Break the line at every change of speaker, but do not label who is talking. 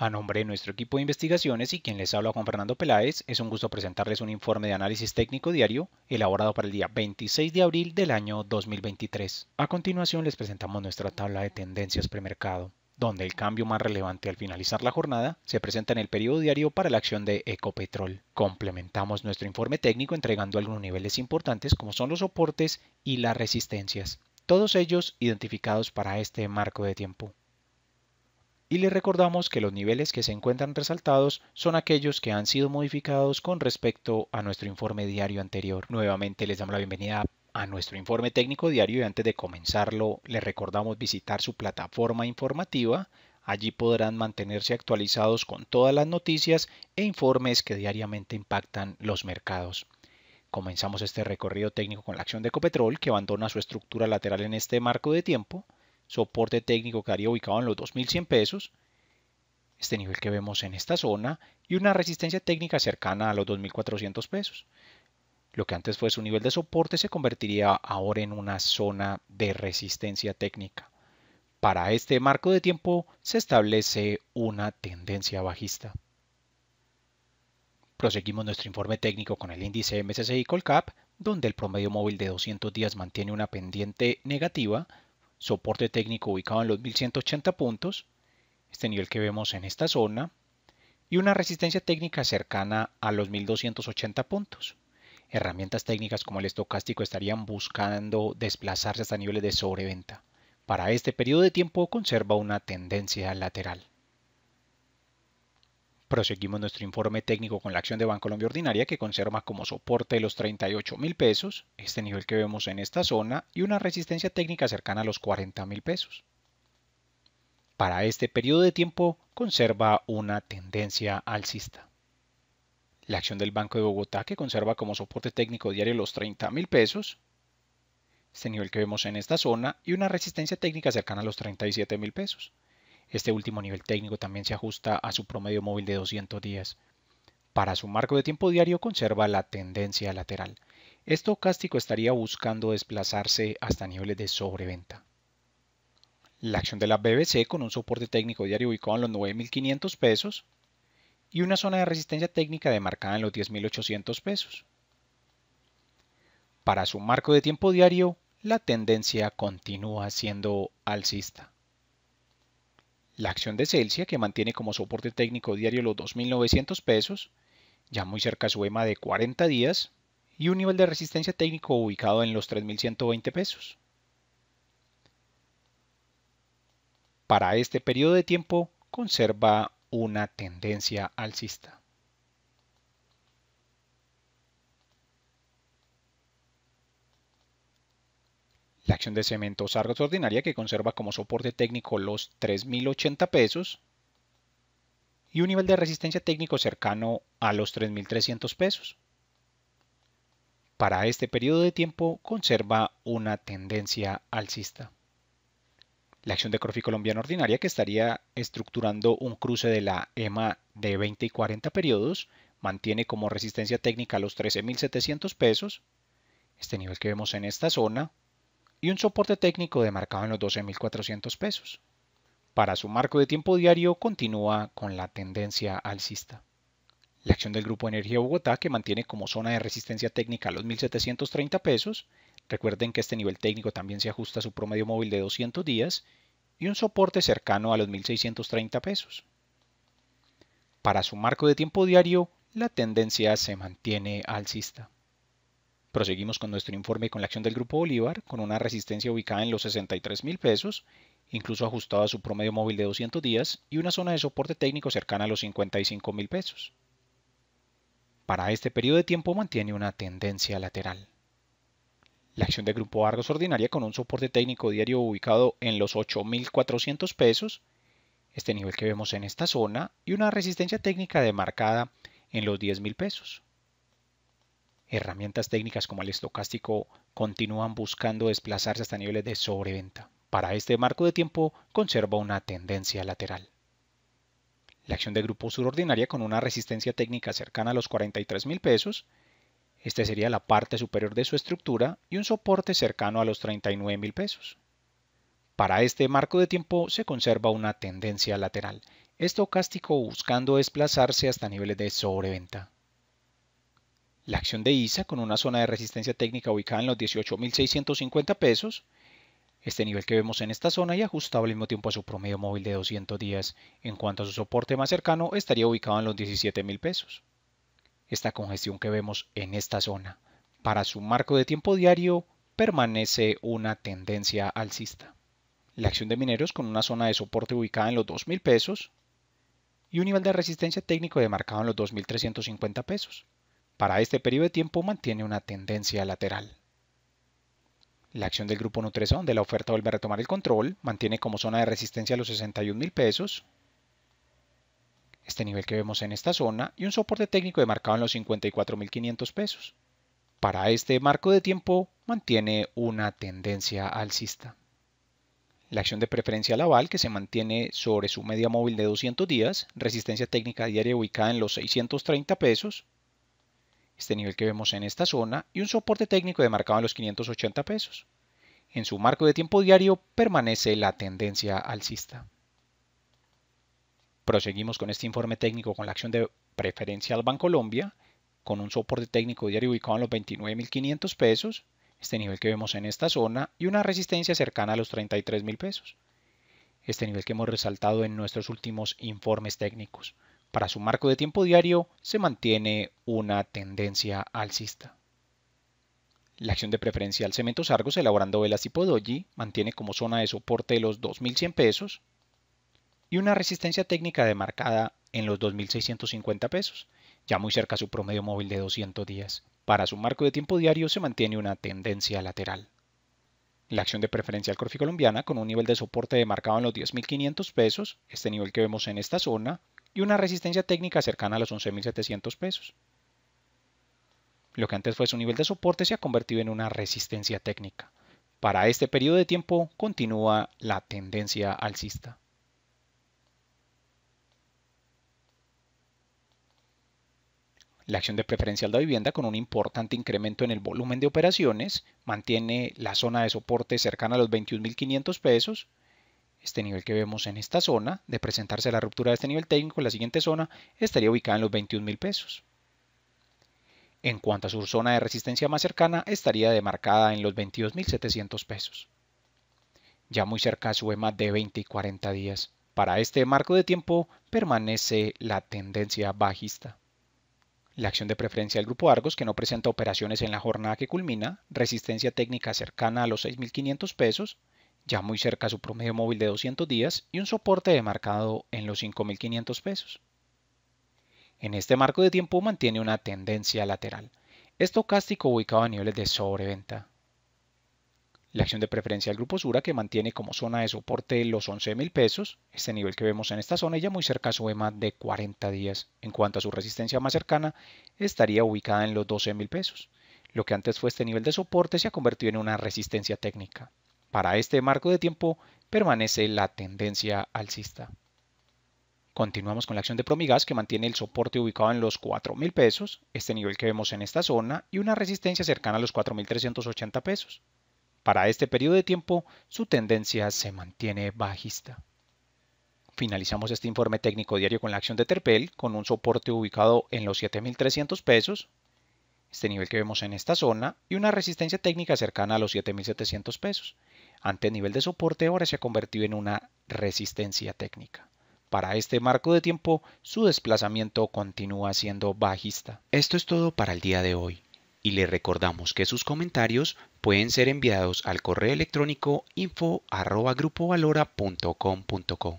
A nombre de nuestro equipo de investigaciones y quien les habla con Fernando Peláez, es un gusto presentarles un informe de análisis técnico diario elaborado para el día 26 de abril del año 2023. A continuación les presentamos nuestra tabla de tendencias premercado, donde el cambio más relevante al finalizar la jornada se presenta en el periodo diario para la acción de Ecopetrol. Complementamos nuestro informe técnico entregando algunos niveles importantes como son los soportes y las resistencias, todos ellos identificados para este marco de tiempo y les recordamos que los niveles que se encuentran resaltados son aquellos que han sido modificados con respecto a nuestro informe diario anterior. Nuevamente les damos la bienvenida a nuestro informe técnico diario y antes de comenzarlo les recordamos visitar su plataforma informativa. Allí podrán mantenerse actualizados con todas las noticias e informes que diariamente impactan los mercados. Comenzamos este recorrido técnico con la acción de Ecopetrol que abandona su estructura lateral en este marco de tiempo soporte técnico que haría ubicado en los 2100 pesos, este nivel que vemos en esta zona, y una resistencia técnica cercana a los 2400 pesos. Lo que antes fue su nivel de soporte se convertiría ahora en una zona de resistencia técnica. Para este marco de tiempo se establece una tendencia bajista. Proseguimos nuestro informe técnico con el índice MSCI Colcap, donde el promedio móvil de 200 días mantiene una pendiente negativa, soporte técnico ubicado en los 1180 puntos, este nivel que vemos en esta zona, y una resistencia técnica cercana a los 1280 puntos. Herramientas técnicas como el estocástico estarían buscando desplazarse hasta niveles de sobreventa. Para este periodo de tiempo conserva una tendencia lateral. Proseguimos nuestro informe técnico con la acción de Colombia Ordinaria que conserva como soporte los 38 mil pesos, este nivel que vemos en esta zona y una resistencia técnica cercana a los 40 mil pesos. Para este periodo de tiempo conserva una tendencia alcista. La acción del Banco de Bogotá que conserva como soporte técnico diario los 30 mil pesos, este nivel que vemos en esta zona y una resistencia técnica cercana a los 37 mil pesos. Este último nivel técnico también se ajusta a su promedio móvil de 200 días. Para su marco de tiempo diario conserva la tendencia lateral. Estocástico estaría buscando desplazarse hasta niveles de sobreventa. La acción de la BBC con un soporte técnico diario ubicado en los 9.500 pesos y una zona de resistencia técnica demarcada en los 10.800 pesos. Para su marco de tiempo diario, la tendencia continúa siendo alcista la acción de Celsius que mantiene como soporte técnico diario los 2.900 pesos, ya muy cerca su EMA de 40 días, y un nivel de resistencia técnico ubicado en los 3.120 pesos. Para este periodo de tiempo conserva una tendencia alcista. La acción de cemento Sargas ordinaria que conserva como soporte técnico los 3.080 pesos y un nivel de resistencia técnico cercano a los 3.300 pesos. Para este periodo de tiempo conserva una tendencia alcista. La acción de Corfi colombiana ordinaria que estaría estructurando un cruce de la EMA de 20 y 40 periodos mantiene como resistencia técnica los 13.700 pesos, este nivel que vemos en esta zona, y un soporte técnico demarcado en los 12.400 pesos. Para su marco de tiempo diario continúa con la tendencia alcista. La acción del Grupo Energía Bogotá, que mantiene como zona de resistencia técnica los 1.730 pesos, recuerden que este nivel técnico también se ajusta a su promedio móvil de 200 días, y un soporte cercano a los 1.630 pesos. Para su marco de tiempo diario, la tendencia se mantiene alcista. Proseguimos con nuestro informe con la acción del Grupo Bolívar, con una resistencia ubicada en los 63 mil pesos, incluso ajustado a su promedio móvil de 200 días y una zona de soporte técnico cercana a los 55 mil pesos. Para este periodo de tiempo mantiene una tendencia lateral. La acción del Grupo Argos ordinaria con un soporte técnico diario ubicado en los 8.400 pesos, este nivel que vemos en esta zona, y una resistencia técnica demarcada en los 10.000 pesos herramientas técnicas como el estocástico continúan buscando desplazarse hasta niveles de sobreventa. Para este marco de tiempo conserva una tendencia lateral. La acción de grupo surordinaria con una resistencia técnica cercana a los 43 mil pesos. Esta sería la parte superior de su estructura y un soporte cercano a los 39 mil pesos. Para este marco de tiempo se conserva una tendencia lateral, estocástico buscando desplazarse hasta niveles de sobreventa. La acción de ISA con una zona de resistencia técnica ubicada en los 18.650 pesos, este nivel que vemos en esta zona y ajustado al mismo tiempo a su promedio móvil de 200 días. En cuanto a su soporte más cercano, estaría ubicado en los 17.000 pesos. Esta congestión que vemos en esta zona, para su marco de tiempo diario, permanece una tendencia alcista. La acción de mineros con una zona de soporte ubicada en los 2.000 pesos y un nivel de resistencia técnico demarcado en los 2.350 pesos. Para este periodo de tiempo mantiene una tendencia lateral. La acción del grupo Nutresa, donde la oferta vuelve a retomar el control, mantiene como zona de resistencia los 61 mil pesos, este nivel que vemos en esta zona, y un soporte técnico demarcado en los $54,500. pesos. Para este marco de tiempo mantiene una tendencia alcista. La acción de preferencia Laval, que se mantiene sobre su media móvil de 200 días, resistencia técnica diaria ubicada en los 630 pesos, este nivel que vemos en esta zona, y un soporte técnico demarcado en los 580 pesos. En su marco de tiempo diario permanece la tendencia alcista. Proseguimos con este informe técnico con la acción de preferencia al Colombia, con un soporte técnico diario ubicado en los 29.500 pesos, este nivel que vemos en esta zona, y una resistencia cercana a los 33.000 pesos, este nivel que hemos resaltado en nuestros últimos informes técnicos. Para su marco de tiempo diario se mantiene una tendencia alcista. La acción de preferencia al cemento Sargos elaborando velas tipo doji mantiene como zona de soporte los 2.100 pesos y una resistencia técnica demarcada en los 2.650 pesos, ya muy cerca a su promedio móvil de 200 días. Para su marco de tiempo diario se mantiene una tendencia lateral. La acción de preferencia al corfi colombiana con un nivel de soporte demarcado en los 10.500 pesos, este nivel que vemos en esta zona, y una resistencia técnica cercana a los 11.700 pesos. Lo que antes fue su nivel de soporte se ha convertido en una resistencia técnica. Para este periodo de tiempo continúa la tendencia alcista. La acción de preferencial de vivienda, con un importante incremento en el volumen de operaciones, mantiene la zona de soporte cercana a los 21.500 pesos este nivel que vemos en esta zona, de presentarse la ruptura de este nivel técnico, la siguiente zona estaría ubicada en los $21,000. pesos. En cuanto a su zona de resistencia más cercana, estaría demarcada en los 22.700 pesos. Ya muy cerca su EMA de 20 y 40 días. Para este marco de tiempo permanece la tendencia bajista. La acción de preferencia del grupo Argos, que no presenta operaciones en la jornada que culmina, resistencia técnica cercana a los 6.500 pesos, ya muy cerca su promedio móvil de 200 días y un soporte demarcado en los 5.500 pesos. En este marco de tiempo mantiene una tendencia lateral, estocástico ubicado a niveles de sobreventa. La acción de preferencia del grupo Sura que mantiene como zona de soporte los 11.000 pesos, este nivel que vemos en esta zona ya muy cerca su EMA de 40 días. En cuanto a su resistencia más cercana, estaría ubicada en los 12.000 pesos. Lo que antes fue este nivel de soporte se ha convertido en una resistencia técnica. Para este marco de tiempo permanece la tendencia alcista. Continuamos con la acción de Promigas que mantiene el soporte ubicado en los 4.000 pesos, este nivel que vemos en esta zona, y una resistencia cercana a los 4.380 pesos. Para este periodo de tiempo, su tendencia se mantiene bajista. Finalizamos este informe técnico diario con la acción de Terpel, con un soporte ubicado en los 7.300 pesos, este nivel que vemos en esta zona, y una resistencia técnica cercana a los 7.700 pesos ante nivel de soporte ahora se ha convertido en una resistencia técnica. Para este marco de tiempo, su desplazamiento continúa siendo bajista. Esto es todo para el día de hoy y le recordamos que sus comentarios pueden ser enviados al correo electrónico info@grupovalora.com.co.